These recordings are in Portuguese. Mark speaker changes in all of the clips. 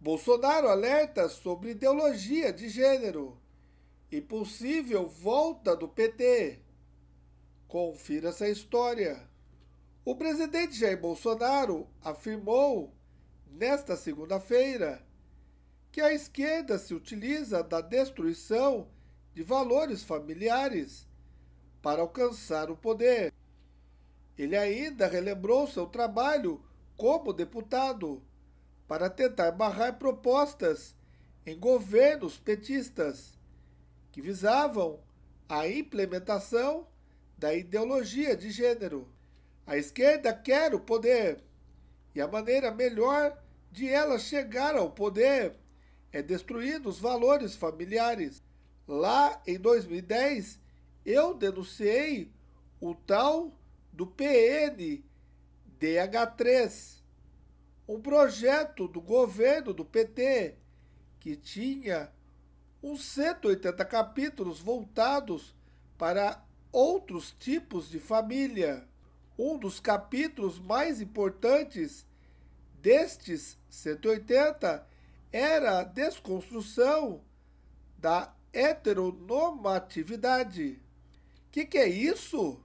Speaker 1: Bolsonaro alerta sobre ideologia de gênero e possível volta do PT. Confira essa história. O presidente Jair Bolsonaro afirmou nesta segunda-feira que a esquerda se utiliza da destruição de valores familiares para alcançar o poder. Ele ainda relembrou seu trabalho como deputado para tentar barrar propostas em governos petistas que visavam a implementação da ideologia de gênero. A esquerda quer o poder e a maneira melhor de ela chegar ao poder é destruindo os valores familiares. Lá em 2010, eu denunciei o tal do PN DH3, um projeto do governo do PT que tinha uns 180 capítulos voltados para outros tipos de família. Um dos capítulos mais importantes destes 180 era a desconstrução da heteronormatividade. O que, que é isso?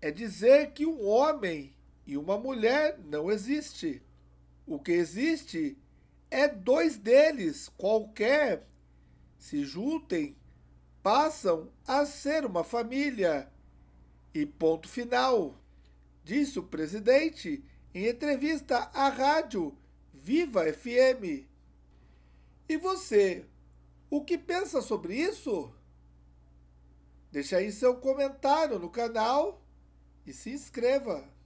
Speaker 1: É dizer que um homem e uma mulher não existe. O que existe é dois deles qualquer se juntem, passam a ser uma família. E ponto final. Disse o presidente em entrevista à rádio Viva FM. E você, o que pensa sobre isso? Deixe aí seu comentário no canal e se inscreva.